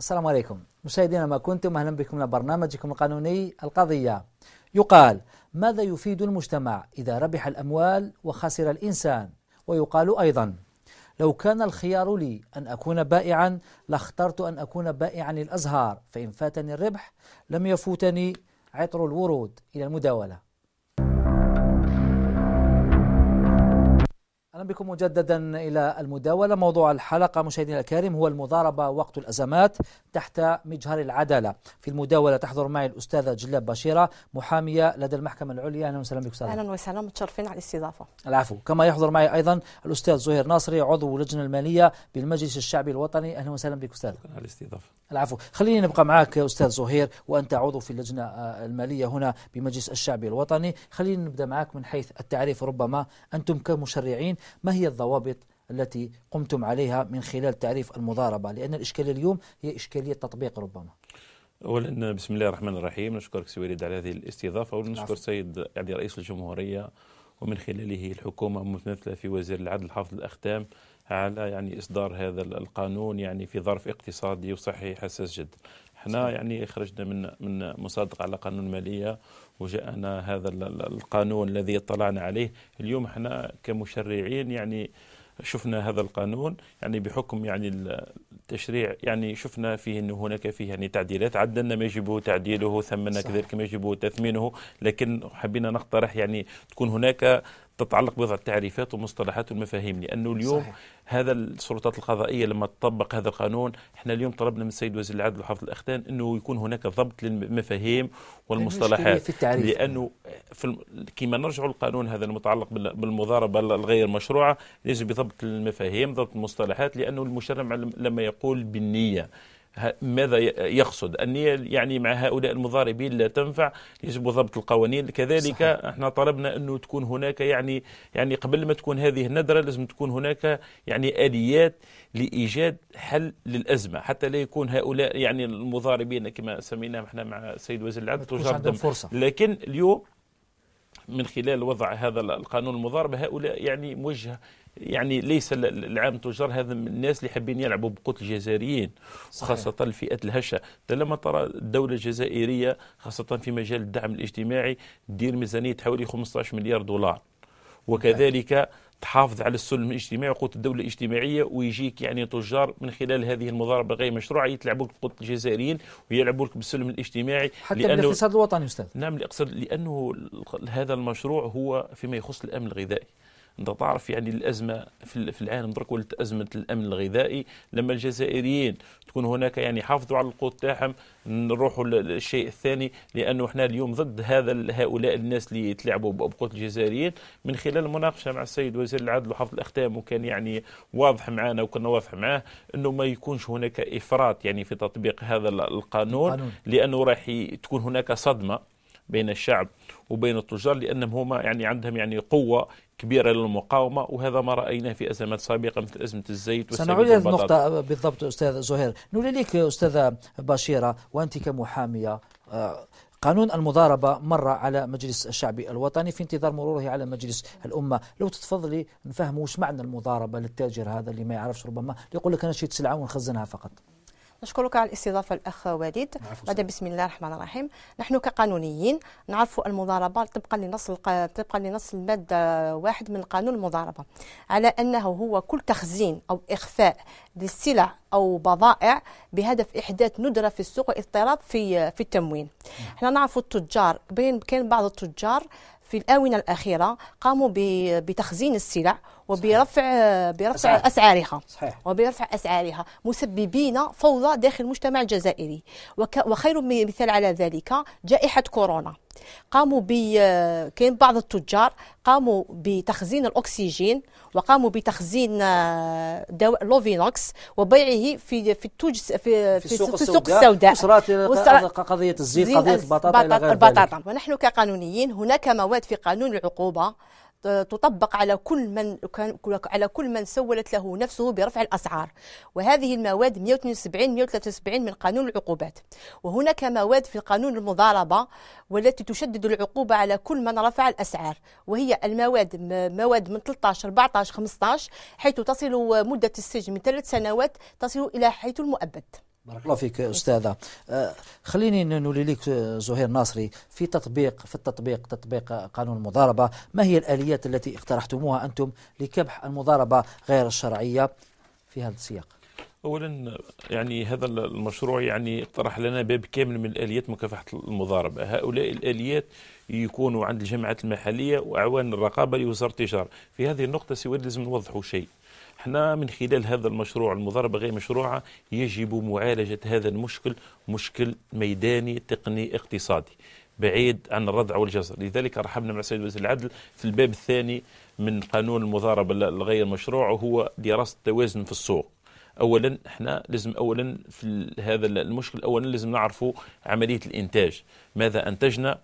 السلام عليكم مشاهدينا ما كنتم أهلا بكم الى برنامجكم القانوني القضية يقال ماذا يفيد المجتمع إذا ربح الأموال وخسر الإنسان ويقال أيضا لو كان الخيار لي أن أكون بائعا لاخترت أن أكون بائعا للأزهار فإن فاتني الربح لم يفوتني عطر الورود إلى المداولة اهلا بكم مجددا الى المداوله موضوع الحلقه مشاهدينا الكرام هو المضاربه وقت الازمات تحت مجهر العداله في المداوله تحضر معي الاستاذه جلاب بشيره محاميه لدى المحكمه العليا اهلا وسهلا بك استاذه اهلا وسهلا متشرفين على الاستضافه العفو كما يحضر معي ايضا الاستاذ زهير ناصري عضو اللجنه الماليه بالمجلس الشعبي الوطني اهلا وسهلا بك استاذ على الاستضافه العفو خليني نبقى معك استاذ زهير وانت عضو في اللجنه آه، الماليه هنا بمجلس الشعبي الوطني خليني نبدا معك من حيث التعريف ربما انتم كمشرعين ما هي الضوابط التي قمتم عليها من خلال تعريف المضاربة لأن الإشكالية اليوم هي إشكالية تطبيق ربما اولا بسم الله الرحمن الرحيم نشكرك سي وليد على هذه الاستضافه ونشكر السيد نعم. يعني رئيس الجمهوريه ومن خلاله الحكومه المتمثله في وزير العدل حافظ الاختام على يعني اصدار هذا القانون يعني في ظرف اقتصادي وصحي حساس جدا. احنا يعني خرجنا من من مصادقه على قانون الماليه وجاءنا هذا القانون الذي اطلعنا عليه اليوم احنا كمشرعين يعني شفنا هذا القانون يعني بحكم يعني التشريع يعني شفنا فيه انه هناك فيه يعني تعديلات عدلنا ما يجب تعديله ثمنا كذلك ما يجب تثمينه لكن حبينا نقترح يعني تكون هناك تتعلق بوضع التعريفات والمصطلحات والمفاهيم لانه اليوم صحيح. هذا السلطات القضائيه لما تطبق هذا القانون احنا اليوم طلبنا من السيد وزير العدل وحفظ الاختان انه يكون هناك ضبط للمفاهيم والمصطلحات في التعريف. لانه في كما نرجع القانون هذا المتعلق بالمضاربه الغير مشروعه يجب ضبط المفاهيم ضبط المصطلحات لانه المشرع لما يقول بالنيه ماذا يقصد النية يعني مع هؤلاء المضاربين لا تنفع يجب ضبط القوانين كذلك صحيح. احنا طلبنا انه تكون هناك يعني يعني قبل ما تكون هذه الندرة لازم تكون هناك يعني اليات لايجاد حل للازمه حتى لا يكون هؤلاء يعني المضاربين كما سميناهم احنا مع السيد وزير العدل فرصة لكن اليوم من خلال وضع هذا القانون المضاربة هؤلاء يعني موجه يعني ليس العام تجار هذا من الناس اللي حابين يلعبوا بقوت الجزائريين وخاصة الفئات الهشة لما ترى الدولة الجزائرية خاصة في مجال الدعم الاجتماعي تدير ميزانية حوالي 15 مليار دولار وكذلك تحافظ على السلم الاجتماعي وقوه الدوله الاجتماعيه ويجيك يعني تجار من خلال هذه المضاربه غير مشروعه يتلعبوا لك بقوه الجزائريين ويلعبوا لك بالسلم الاجتماعي حتى لأنه الوطني استاذ نعم الاقتصاد لانه هذا المشروع هو فيما يخص الامن الغذائي انت تعرف يعني الازمه في العالم درك ولات ازمه الامن الغذائي لما الجزائريين تكون هناك يعني حافظوا على القوت تاعهم نروحوا للشيء الثاني لانه احنا اليوم ضد هذا هؤلاء الناس اللي تلعبوا بقوت الجزائريين من خلال مناقشه مع السيد وزير العدل وحفظ الاختام وكان يعني واضح معنا وكنا واضح معاه انه ما يكونش هناك افراط يعني في تطبيق هذا القانون, القانون. لانه راح تكون هناك صدمه بين الشعب وبين التجار لأنهم هما يعني عندهم يعني قوة كبيرة للمقاومة وهذا ما رأيناه في أزمات سابقة مثل أزمة الزيت سنعود إلى النقطة بالضبط أستاذ زهير نولي لك أستاذة بشيرة وأنت كمحامية آه، قانون المضاربة مر على مجلس الشعبي الوطني في انتظار مروره على مجلس الأمة لو تتفضلي نفهموا وش معنى المضاربة للتاجر هذا اللي ما يعرفش ربما يقول لك أنا شريت سلعة ونخزنها فقط نشكرك على الاستضافه الاخ وليد هذا بسم الله الرحمن الرحيم نحن كقانونيين نعرفوا المضاربه طبقا لنص طبقا لنص الماده واحد من قانون المضاربه على انه هو كل تخزين او اخفاء للسلع او بضائع بهدف احداث ندره في السوق واضطراب في في التموين نعم. احنا نعرفوا التجار بين كان بعض التجار في الآونة الأخيرة قاموا بتخزين السلع وبرفع صحيح. برفع أسعار. أسعارها صحيح. وبرفع أسعارها مسببين فوضى داخل المجتمع الجزائري وخير مثال على ذلك جائحة كورونا قاموا ب كان بعض التجار قاموا بتخزين الاكسجين وقاموا بتخزين آه، دواء لوفينوكس وبيعه في في التوج في, في, في السوق, السوداء وصارت قضيه الزيت قضيه البطاطا البطاطا ونحن كقانونيين هناك مواد في قانون العقوبه تطبق على كل من على كل من سولت له نفسه برفع الاسعار وهذه المواد 172 173 من قانون العقوبات وهناك مواد في قانون المضاربه والتي تشدد العقوبه على كل من رفع الاسعار وهي المواد مواد من 13 14 15 حيث تصل مده السجن من ثلاث سنوات تصل الى حيث المؤبد بارك الله فيك استاذه أه، خليني نولي لك أه، زهير ناصري في تطبيق في التطبيق تطبيق قانون المضاربه ما هي الاليات التي اقترحتموها انتم لكبح المضاربه غير الشرعيه في هذا السياق اولا يعني هذا المشروع يعني اقترح لنا باب كامل من الاليات مكافحه المضاربه هؤلاء الاليات يكونوا عند الجماعات المحليه واعوان الرقابه لوزاره التجاره في هذه النقطه سيود لازم نوضحوا شيء احنا من خلال هذا المشروع المضاربة غير مشروعة يجب معالجة هذا المشكل مشكل ميداني تقني اقتصادي بعيد عن الردع والجزر لذلك رحبنا مع السيد وزير العدل في الباب الثاني من قانون المضاربة الغير مشروع وهو دراسة التوازن في السوق اولا احنا لازم اولا في هذا المشكل اولا لازم نعرفوا عمليه الانتاج ماذا انتجنا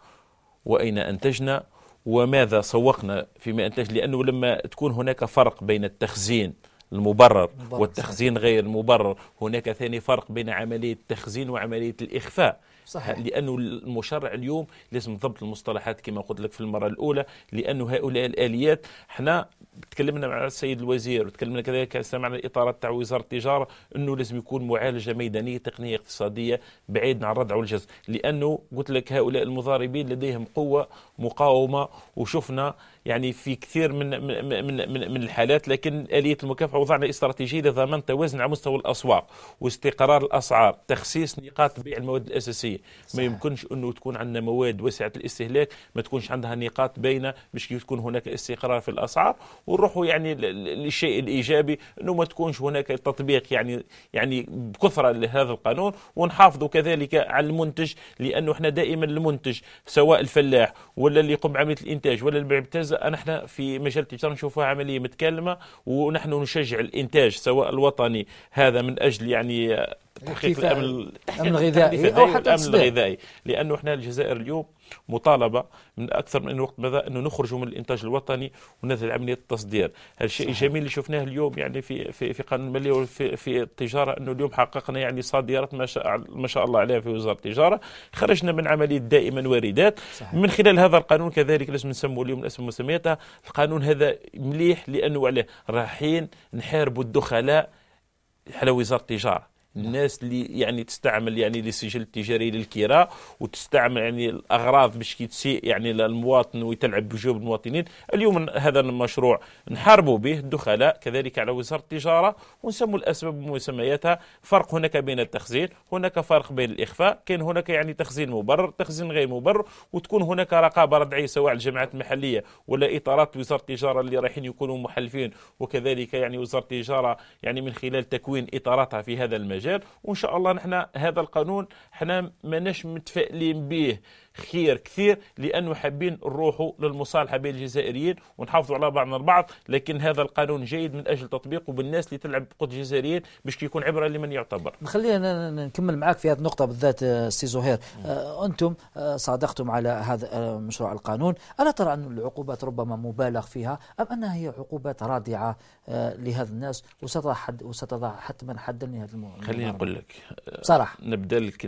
واين انتجنا وماذا سوقنا فيما انتج لانه لما تكون هناك فرق بين التخزين المبرر والتخزين غير المبرر هناك ثاني فرق بين عمليه التخزين وعمليه الاخفاء صحيح. لأنه المشرع اليوم لازم ضبط المصطلحات كما قلت لك في المرة الأولى لأنه هؤلاء الآليات احنا تكلمنا مع السيد الوزير وتكلمنا كذلك سمعنا الإطارات تاع وزارة التجارة أنه لازم يكون معالجة ميدانية تقنية اقتصادية بعيد عن الردع والجز لأنه قلت لك هؤلاء المضاربين لديهم قوة مقاومة وشفنا يعني في كثير من من من, من الحالات لكن آلية المكافحة وضعنا استراتيجية لضمان توازن على مستوى الأسواق واستقرار الأسعار تخصيص نقاط بيع المواد الأساسية صحيح. ما يمكنش انه تكون عندنا مواد واسعه الاستهلاك ما تكونش عندها نقاط باينه باش يكون هناك استقرار في الاسعار ونروحوا يعني للشيء الايجابي انه ما تكونش هناك تطبيق يعني يعني بكثره لهذا القانون ونحافظوا كذلك على المنتج لانه احنا دائما المنتج سواء الفلاح ولا اللي يقوم بعمليه الانتاج ولا البيع انا احنا في مجال التجاره نشوفها عمليه متكلمه ونحن نشجع الانتاج سواء الوطني هذا من اجل يعني تحقيق الامن الامن الغذائي او أيوة، حتى الامن الغذائي لانه احنا الجزائر اليوم مطالبه من اكثر من وقت ماذا انه نخرج من الانتاج الوطني ونذهب عمليه التصدير هذا الشيء الجميل اللي شفناه اليوم يعني في في في قانون الماليه وفي في التجاره انه اليوم حققنا يعني صادرات ما شاء ما شاء الله عليها في وزاره التجاره خرجنا من عمليه دائما واردات صحيح. من خلال هذا القانون كذلك لازم نسموه اليوم الاسم مسمياتها القانون هذا مليح لانه عليه رايحين نحاربوا الدخلاء على وزاره التجاره نعم. الناس اللي يعني تستعمل يعني للسجل التجاري للكراء وتستعمل يعني الاغراض باش كي تسيء يعني للمواطن وتلعب بجوب المواطنين اليوم هذا المشروع نحاربوا به الدخلاء كذلك على وزاره التجاره ونسموا الاسباب ومسمياتها فرق هناك بين التخزين هناك فرق بين الاخفاء كان هناك يعني تخزين مبرر تخزين غير مبرر وتكون هناك رقابه ردعيه سواء على الجامعات المحليه ولا اطارات وزاره التجاره اللي رايحين يكونوا محلفين وكذلك يعني وزاره التجاره يعني من خلال تكوين اطاراتها في هذا المجال المجال وان شاء الله نحن هذا القانون حنا ماناش متفائلين به خير كثير لأنه حابين نروحوا للمصالحة بين الجزائريين ونحافظوا على بعضنا البعض لكن هذا القانون جيد من أجل تطبيقه بالناس اللي تلعب قد الجزائريين باش يكون عبرة لمن يعتبر خلينا نكمل معاك في هذه النقطة بالذات آه، سي زهير آه، أنتم آه، صادقتم على هذا مشروع القانون ألا ترى أن العقوبات ربما مبالغ فيها أم أنها هي عقوبات رادعة لهذا الناس وستضع حد وستضع حتما حدا لهذا الموضوع خليني نقول لك بصراحة نبدا لك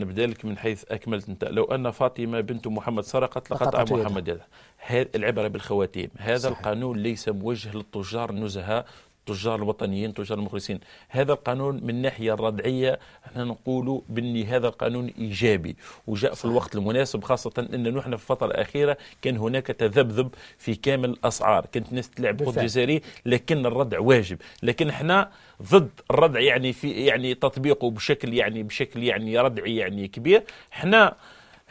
نبدا لك من حيث أكملت أنت لو أن فاطمه بنت محمد سرقت لقطع محمد يده هذا العبره بالخواتيم هذا صحيح. القانون ليس موجه للتجار النزهاء التجار الوطنيين التجار المخلصين هذا القانون من الناحية الردعية احنا نقول بأن هذا القانون إيجابي وجاء في الوقت المناسب خاصة أن نحن في الفترة الأخيرة كان هناك تذبذب في كامل الأسعار كانت الناس تلعب خط جزائري لكن الردع واجب لكن احنا ضد الردع يعني في يعني تطبيقه بشكل يعني بشكل يعني ردعي يعني كبير احنا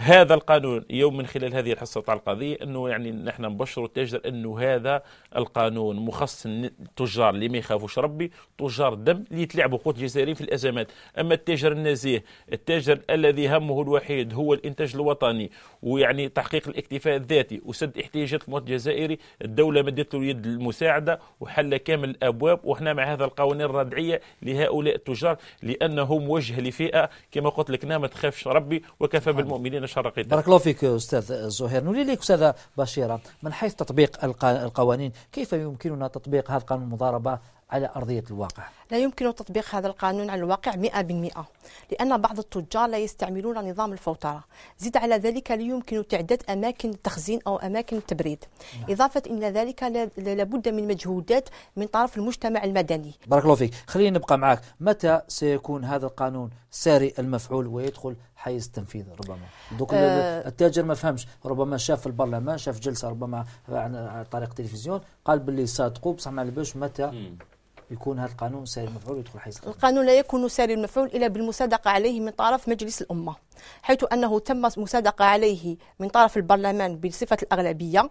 هذا القانون يوم من خلال هذه الحصة على القضية أنه يعني نحن نبشر التاجر أنه هذا القانون مخصص للتجار اللي ما يخافوش ربي تجار دم اللي يتلعبوا قوت الجزائريين في الأزمات أما التاجر النزيه التاجر الذي همه الوحيد هو الإنتاج الوطني ويعني تحقيق الاكتفاء الذاتي وسد احتياجات المواطن الجزائري الدولة مدت له يد المساعدة وحل كامل الأبواب وإحنا مع هذا القوانين الردعية لهؤلاء التجار لأنهم وجه لفئة كما قلت لك ما تخافش ربي وكفى نعم. بالمؤمنين شر قدام بارك الله فيك أستاذ زهير نولي إليك أستاذة بشيرة من حيث تطبيق القوانين كيف يمكننا تطبيق هذا قانون المضاربة على أرضية الواقع لا يمكن تطبيق هذا القانون على الواقع 100% لأن بعض التجار لا يستعملون نظام الفوترة زد على ذلك لا يمكن تعداد أماكن التخزين أو أماكن التبريد نعم. إضافة إلى ذلك لابد من مجهودات من طرف المجتمع المدني بارك الله فيك خلينا نبقى معك متى سيكون هذا القانون ساري المفعول ويدخل حيز تنفيذ ربما دوك أه التاجر ما فهمش ربما شاف البرلمان شاف جلسه ربما عن طريق التلفزيون قال باللي صادقوا بصح ما على متى يكون هذا القانون ساري المفعول ويدخل حيز القانون لا يكون ساري المفعول الا بالمصادقه عليه من طرف مجلس الامه حيث انه تم مصادقه عليه من طرف البرلمان بصفه الاغلبيه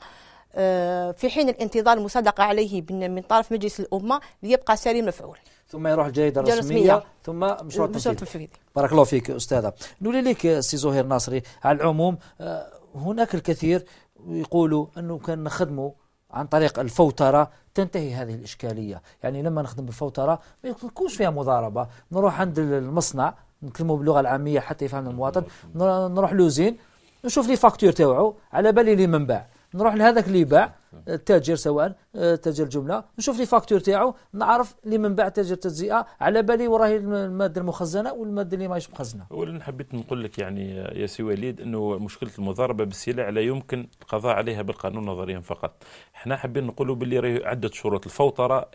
آه، في حين الانتظار المصادقة عليه من طرف مجلس الأمة ليبقى سليم مفعول ثم يروح الجريدة الرسمية ثم مشروع التنفيذي بارك الله فيك أستاذة نولي لك سي زهير ناصري على العموم آه، هناك الكثير يقولوا أنه كان نخدمه عن طريق الفوترة تنتهي هذه الإشكالية يعني لما نخدم بالفوترة ما يكونش فيها مضاربة نروح عند المصنع نكلمه باللغة العامية حتى يفهم المواطن نروح لوزين نشوف لي فاكتور تاوعو على بالي لي منبع نروح لهذاك اللي باع التاجر أه، سواء أه، تاجر الجمله نشوف لي فاكتور تاعو نعرف اللي من بعد تاجر التجزئه على بالي وراهي الماده المخزنه والماده اللي ماهيش مخزنه. اولا حبيت نقول لك يعني يا سي وليد انه مشكله المضاربه بالسلع لا يمكن القضاء عليها بالقانون نظريا فقط. احنا حابين نقولوا باللي راهي عده شروط الفوتره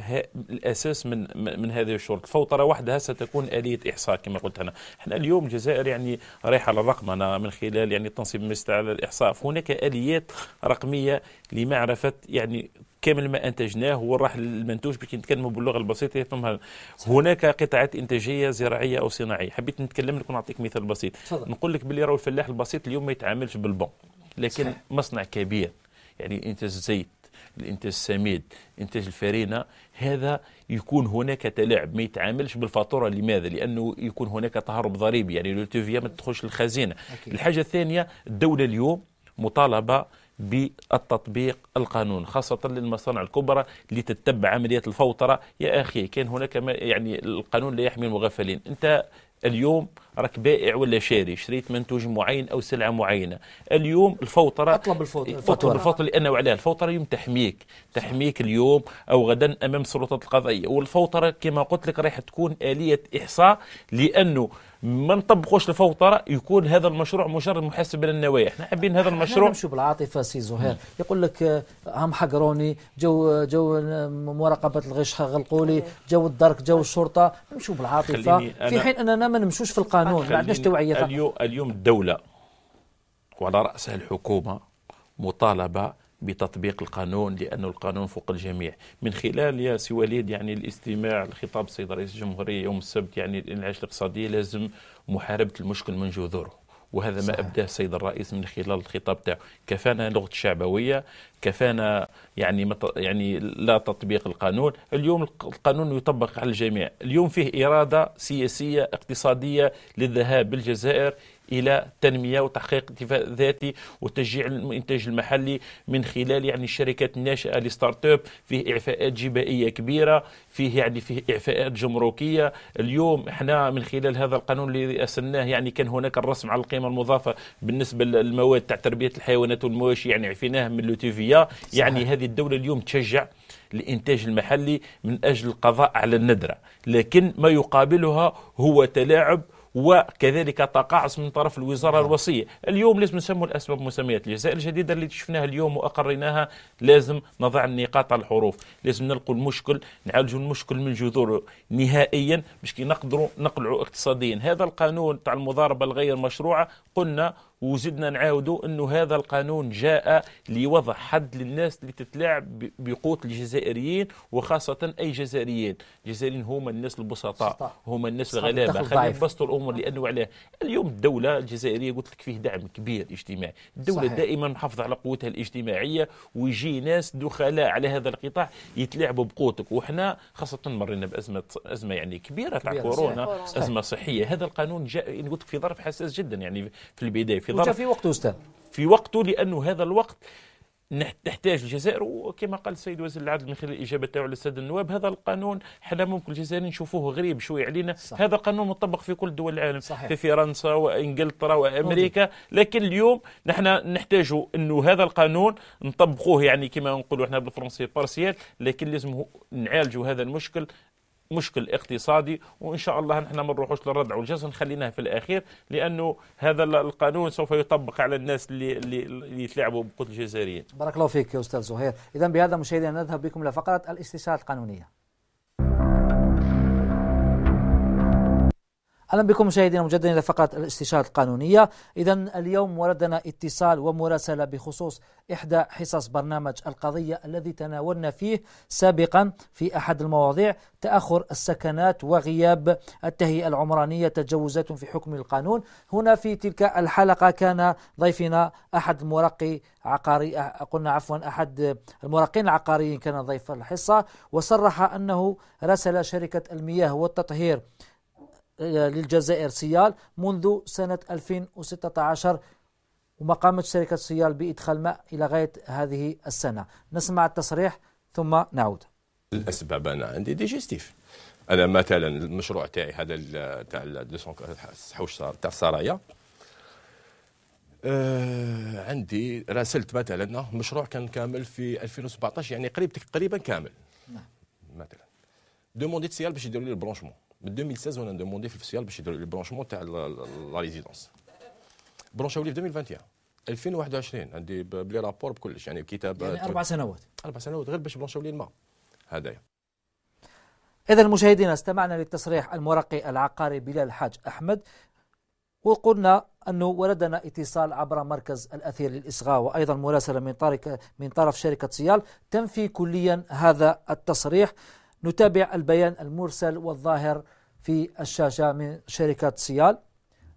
الاساس من من هذه الشروط الفوتره وحدها ستكون اليه احصاء كما قلت انا. احنا اليوم الجزائر يعني رايحه على الرقمنه من خلال يعني تنصيب على الاحصاء فهناك اليات رقميه لمعرفه استفدت يعني كامل ما انتجناه هو راح للمنتوج باش نتكلموا باللغه البسيطه يفهمها هناك قطاعات انتاجيه زراعيه او صناعيه حبيت نتكلم لك ونعطيك مثال بسيط صدق. نقول لك باللي راهو الفلاح البسيط اليوم ما يتعاملش بالبون لكن صحيح. مصنع كبير يعني انتاج الزيت الانتاج السميد انتاج الفرينه هذا يكون هناك تلاعب ما يتعاملش بالفاتوره لماذا لانه يكون هناك تهرب ضريبي يعني لو ما تدخلش للخزينه الحاجه الثانيه الدوله اليوم مطالبه بالتطبيق القانون خاصة للمصانع الكبرى اللي تتبع عملية الفوترة يا أخي كان هناك ما يعني القانون لا يحمي المغفلين أنت اليوم راك بائع ولا شاري شريت منتوج معين او سلعه معينه اليوم الفوتره اطلب الفوتره اطلب الفوتره لانه عليها الفوتره اليوم تحميك تحميك اليوم او غدا امام السلطات القضائيه والفوتره كما قلت لك راح تكون اليه احصاء لانه ما نطبقوش الفوطره يكون هذا المشروع مجرد محاسب للنوايا النوايا احنا حابين هذا المشروع نمشوا بالعاطفه سي زهير يقول لك آه، هم حقروني جو جو آه، مراقبه الغش غلقوا لي جو الدرك جو الشرطه نمشوا بالعاطفه في حين اننا ما نمشوش في القانون ما عندناش توعيه اليوم اليوم الدوله وعلى راسها الحكومه مطالبه بتطبيق القانون لأن القانون فوق الجميع من خلال يا سي وليد يعني الاستماع لخطاب السيد رئيس الجمهورية يوم السبت يعني الانعاش الاقتصادي لازم محاربة المشكل من جذوره وهذا صحيح. ما ابداه السيد الرئيس من خلال الخطاب تاعه كفانا لغه الشعبويه كفانا يعني مط... يعني لا تطبيق القانون اليوم القانون يطبق على الجميع اليوم فيه اراده سياسيه اقتصاديه للذهاب بالجزائر الى تنميه وتحقيق اكتفاء ذاتي وتشجيع الانتاج المحلي من خلال يعني الشركات الناشئه لستارت اب فيه اعفاءات جبائيه كبيره فيه يعني فيه اعفاءات جمركيه اليوم احنا من خلال هذا القانون اللي اسناه يعني كان هناك الرسم على القيمه المضافه بالنسبه للمواد تاع تربيه الحيوانات والمواشي يعني عفيناها من لوتيفيا يعني هذه الدوله اليوم تشجع الانتاج المحلي من اجل القضاء على الندره لكن ما يقابلها هو تلاعب وكذلك تقاعس من طرف الوزاره نعم. الوصيه اليوم لازم نسموا الاسباب مسميات الجزائر الجديده اللي شفناها اليوم واقريناها لازم نضع النقاط على الحروف لازم نلقوا المشكل نعالجوا المشكل من جذوره نهائيا باش كي نقدروا نقلعوا اقتصاديا هذا القانون تاع المضاربه الغير مشروعه قلنا وزدنا نعاودوا انه هذا القانون جاء لوضع حد للناس اللي تتلاعب بقوت الجزائريين وخاصة أي جزائريين الجزائريين هم الناس البسطاء هم الناس الغلابة خلينا نبسطوا الأمور لأنه عليه اليوم الدولة الجزائرية قلت لك فيه دعم كبير اجتماعي الدولة صحيح. دائما محافظة على قوتها الاجتماعية ويجي ناس دخلاء على هذا القطاع يتلاعبوا بقوتك وحنا خاصة مرينا بأزمة أزمة يعني كبيرة, كبيرة تاع كورونا صحيح. أزمة صحية هذا القانون جاء يعني قلت في ظرف حساس جدا يعني في البداية في الانتظار في وقته أستاذ في وقته لأنه هذا الوقت نحتاج الجزائر وكما قال السيد وزير العدل من خلال الاجابه تاعو للساده النواب هذا القانون حنا ممكن الجزائريين نشوفوه غريب شوي علينا صحيح. هذا القانون مطبق في كل دول العالم صحيح. في فرنسا وانجلترا وامريكا لكن اليوم نحن نحتاج انه هذا القانون نطبقوه يعني كما نقولوا احنا بالفرنسيه بارسيال لكن لازم نعالجوا هذا المشكل مشكل اقتصادي وان شاء الله نحن ما نروحوش للردع والجزم خليناه في الاخير لانه هذا القانون سوف يطبق على الناس اللي اللي, اللي يتلاعبوا بقوت الجزائريين. بارك الله فيك يا استاذ زهير، اذا بهذا مشاهدينا نذهب بكم الى فقره الاستشاره القانونيه. اهلا بكم مشاهدينا مجددا الى فقره الاستشاره القانونيه، اذا اليوم وردنا اتصال ومراسله بخصوص احدى حصص برنامج القضيه الذي تناولنا فيه سابقا في احد المواضيع تاخر السكنات وغياب التهيئه العمرانيه تجاوزات في حكم القانون، هنا في تلك الحلقه كان ضيفنا احد المرقي عقاري قلنا عفوا احد المراقين العقاريين كان ضيف الحصه وصرح انه راسل شركه المياه والتطهير إيه، للجزائر سيال منذ سنة 2016 وما قامت شركة سيال بإدخال ماء إلى غاية هذه السنة نسمع التصريح ثم نعود الأسباب أنا عندي ديجستيف أنا مثلا المشروع تاعي هذا تاع حوش تاع السرايا آه عندي راسلت مثلا آه، مشروع كان كامل في 2017 يعني قريب تقريبا كامل نعم مثلا دومونديت سيال باش يديروا لي البرونشمون من 2016 وانا دوموندي في الفسيال باش يديروا البرونشمون تاع لا ريزيدونس برونشاولي في 2021 2021 عندي بلي رابور بكلش يعني كتاب euh, يعني اربع سنوات اربع سنوات غير باش برونشاولي لي الماء هذايا إذا مشاهدينا استمعنا للتصريح المرقي العقاري بلال الحاج أحمد وقلنا أنه وردنا اتصال عبر مركز الأثير للإصغاء وأيضا مراسلة من, طارق من طرف شركة سيال تنفي كليا هذا التصريح نتابع البيان المرسل والظاهر في الشاشة من شركة سيال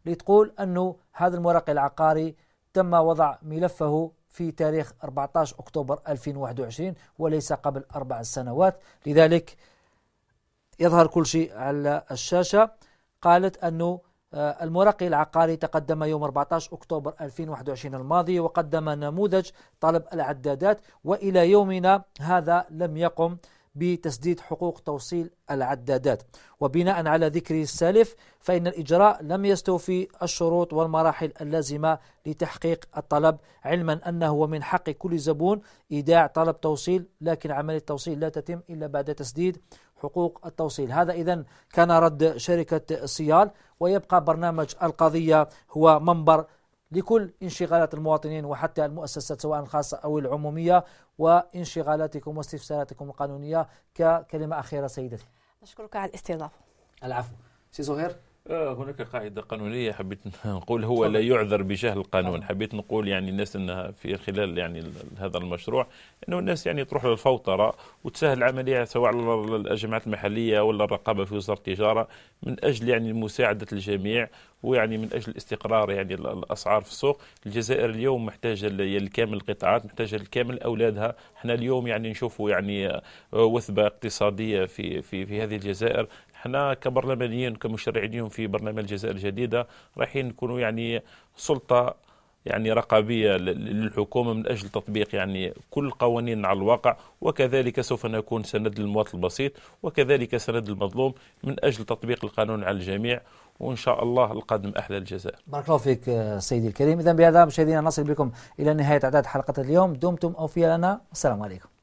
لتقول أنه هذا المرق العقاري تم وضع ملفه في تاريخ 14 أكتوبر 2021 وليس قبل أربع سنوات لذلك يظهر كل شيء على الشاشة قالت أنه آه، المرقي العقاري تقدم يوم 14 أكتوبر 2021 الماضي وقدم نموذج طلب العدادات وإلى يومنا هذا لم يقم بتسديد حقوق توصيل العدادات وبناء على ذكر السالف فإن الإجراء لم يستوفي الشروط والمراحل اللازمة لتحقيق الطلب علما أنه من حق كل زبون إيداع طلب توصيل لكن عملية التوصيل لا تتم إلا بعد تسديد حقوق التوصيل هذا إذا كان رد شركة سيال ويبقى برنامج القضية هو منبر لكل انشغالات المواطنين وحتى المؤسسات سواء الخاصة أو العمومية وانشغالاتكم واستفساراتكم القانونية ككلمة أخيرة سيدتي نشكرك على الاستضافة العفو سي زهير آه، هناك قاعدة قانونية حبيت نقول هو لا يعذر بجهل القانون حبيت نقول يعني الناس أنها في خلال يعني هذا المشروع أنه الناس يعني تروح للفوترة وتسهل العملية سواء على الجماعات المحلية ولا الرقابة في وزارة التجارة من أجل يعني مساعدة الجميع ويعني من اجل استقرار يعني الاسعار في السوق الجزائر اليوم محتاجه لكامل القطاعات محتاجه لكامل اولادها احنا اليوم يعني نشوفوا يعني آه، وثبه اقتصاديه في في في هذه الجزائر احنا كبرلمانيين كمشرعين في برنامج الجزائر الجديده رايحين نكونوا يعني سلطه يعني رقابيه للحكومه من اجل تطبيق يعني كل قوانين على الواقع وكذلك سوف نكون سند للمواطن البسيط وكذلك سند للمظلوم من اجل تطبيق القانون على الجميع وان شاء الله القادم احلى الجزائر. بارك الله فيك سيدي الكريم، اذا بهذا مشاهدينا نصل بكم الى نهايه اعداد حلقه اليوم، دمتم اوفياء لنا والسلام عليكم.